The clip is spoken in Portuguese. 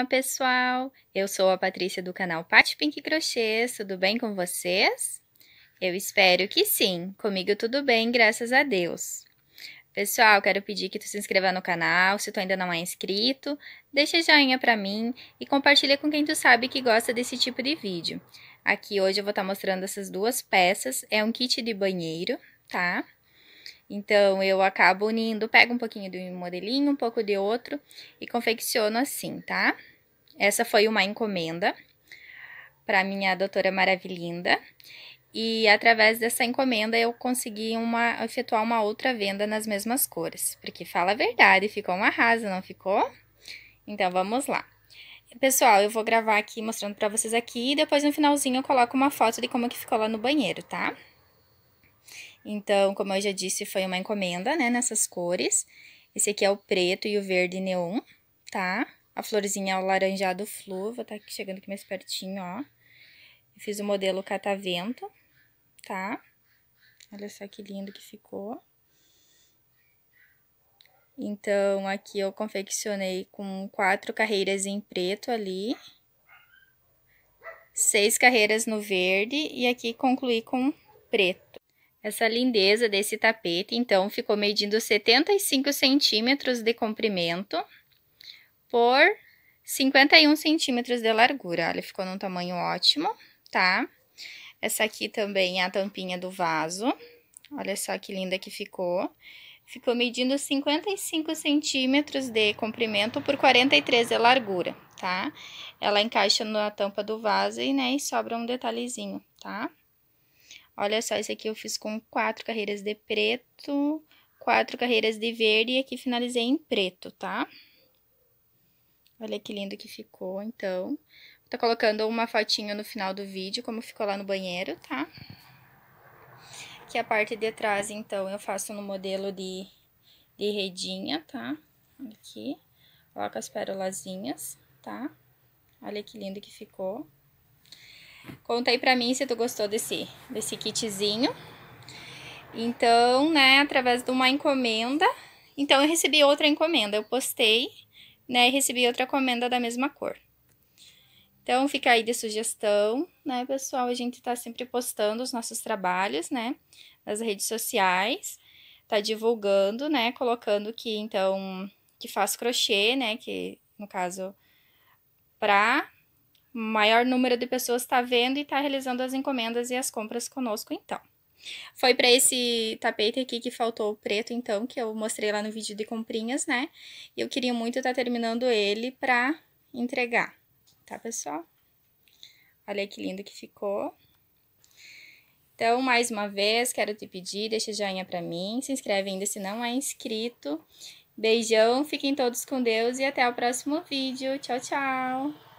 Olá, pessoal! Eu sou a Patrícia do canal Pat Pink Crochê, tudo bem com vocês? Eu espero que sim, comigo tudo bem, graças a Deus. Pessoal, quero pedir que tu se inscreva no canal, se tu ainda não é inscrito, deixa joinha pra mim e compartilha com quem tu sabe que gosta desse tipo de vídeo. Aqui hoje eu vou estar tá mostrando essas duas peças, é um kit de banheiro, tá? Então, eu acabo unindo, pego um pouquinho de um modelinho, um pouco de outro e confecciono assim, tá? Essa foi uma encomenda para minha doutora Maravilinda. E através dessa encomenda eu consegui uma, efetuar uma outra venda nas mesmas cores. Porque fala a verdade, ficou uma rasa não ficou? Então vamos lá. Pessoal, eu vou gravar aqui mostrando para vocês aqui e depois no finalzinho eu coloco uma foto de como que ficou lá no banheiro, tá? Então, como eu já disse, foi uma encomenda, né, nessas cores. Esse aqui é o preto e o verde neon, tá? a florzinha alaranjada fluva, tá aqui chegando aqui mais pertinho, ó. fiz o modelo catavento, tá? Olha só que lindo que ficou. Então, aqui eu confeccionei com quatro carreiras em preto ali. Seis carreiras no verde e aqui concluí com preto. Essa lindeza desse tapete, então, ficou medindo 75 centímetros de comprimento por 51 centímetros de largura. Olha, ficou num tamanho ótimo, tá? Essa aqui também é a tampinha do vaso. Olha só que linda que ficou. Ficou medindo 55 centímetros de comprimento por 43 de largura, tá? Ela encaixa na tampa do vaso e, né, e sobra um detalhezinho, tá? Olha só, esse aqui eu fiz com quatro carreiras de preto, quatro carreiras de verde e aqui finalizei em preto, tá? Tá? Olha que lindo que ficou, então. Tô colocando uma fotinha no final do vídeo, como ficou lá no banheiro, tá? Aqui a parte de trás, então, eu faço no modelo de, de redinha, tá? Aqui, coloco as perolazinhas, tá? Olha que lindo que ficou. Conta aí pra mim se tu gostou desse, desse kitzinho. Então, né, através de uma encomenda... Então, eu recebi outra encomenda, eu postei né? E recebi outra comenda da mesma cor. Então, fica aí de sugestão, né, pessoal? A gente tá sempre postando os nossos trabalhos, né? Nas redes sociais, tá divulgando, né? Colocando que, então, que faz crochê, né? Que, no caso, pra maior número de pessoas tá vendo e tá realizando as encomendas e as compras conosco, então. Foi para esse tapete aqui que faltou o preto, então, que eu mostrei lá no vídeo de comprinhas, né? E eu queria muito estar tá terminando ele pra entregar, tá, pessoal? Olha que lindo que ficou. Então, mais uma vez, quero te pedir, deixa joinha pra mim, se inscreve ainda se não é inscrito. Beijão, fiquem todos com Deus e até o próximo vídeo. Tchau, tchau!